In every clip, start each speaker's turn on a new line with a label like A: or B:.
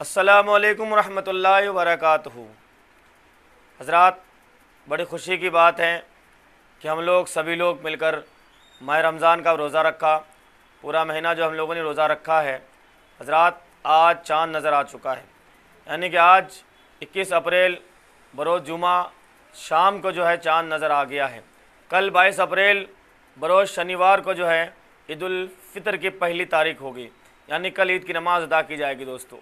A: असलकम वरहल वरक हज़रात बड़ी खुशी की बात है कि हम लोग सभी लोग मिलकर माह रमज़ान का रोज़ा रखा पूरा महीना जो हम लोगों ने रोज़ा रखा है हज़रात आज चांद नज़र आ चुका है यानी कि आज 21 अप्रैल बरोज़ जुमा शाम को जो है चांद नज़र आ गया है कल 22 अप्रैल बरोज़ शनिवार को जो है ईदालफ़ितर की पहली तारीख होगी यानी कल ईद की नमाज़ अदा की जाएगी दोस्तों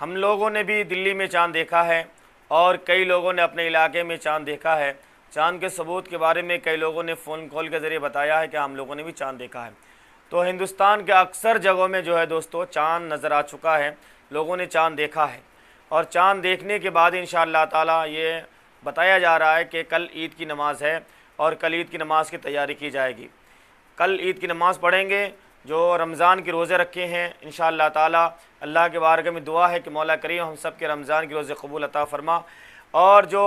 A: हम लोगों ने भी दिल्ली में चांद देखा है और कई लोगों ने अपने इलाके में चांद देखा है चांद के सबूत के बारे में कई लोगों ने फ़ोन कॉल के ज़रिए बताया है कि हम लोगों ने भी चांद देखा है तो हिंदुस्तान के अक्सर जगहों में जो है दोस्तों चांद नज़र आ चुका है लोगों ने चांद देखा है और चांद देखने के बाद इन ताला ये बताया जा रहा है कि कल ईद की नमाज़ है और कल ईद की नमाज़ की तैयारी की जाएगी कल ईद की नमाज़ पढ़ेंगे जो रमज़ान के रोज़े रखे हैं इन ताला अल्लाह के बारगह में दुआ है कि मौला करीम हम सब के रमज़ान के रोज़े कबूल अता फ़रमा और जो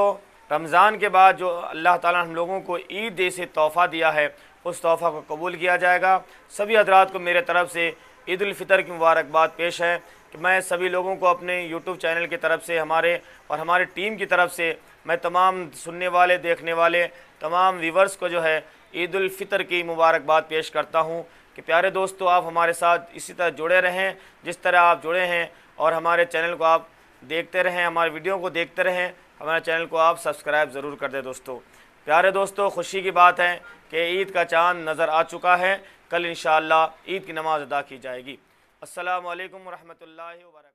A: रमज़ान के बाद जो अल्लाह ताला हम लोगों को ईद जैसे तोहफ़ा दिया है उस तोहफ़ा को कबूल किया जाएगा सभी हजरात को मेरे तरफ़ से ईदालफ़ितर की मुबारकबाद पेश है कि मैं सभी लोगों को अपने यूट्यूब चैनल की तरफ से हमारे और हमारे टीम की तरफ से मैं तमाम सुनने वाले देखने वाले तमाम व्यूवर्स को जो है ईदालफ़ितर की मुबारकबाद पेश करता हूँ कि प्यारे दोस्तों आप हमारे साथ इसी तरह जुड़े रहें जिस तरह आप जुड़े हैं और हमारे चैनल को आप देखते रहें हमारे वीडियो को देखते रहें हमारे चैनल को आप सब्सक्राइब ज़रूर कर दें दोस्तों प्यारे दोस्तों खुशी की बात है कि ईद का चांद नज़र आ चुका है कल इन ईद की नमाज़ अदा की जाएगी असलकम वरहमल वर्क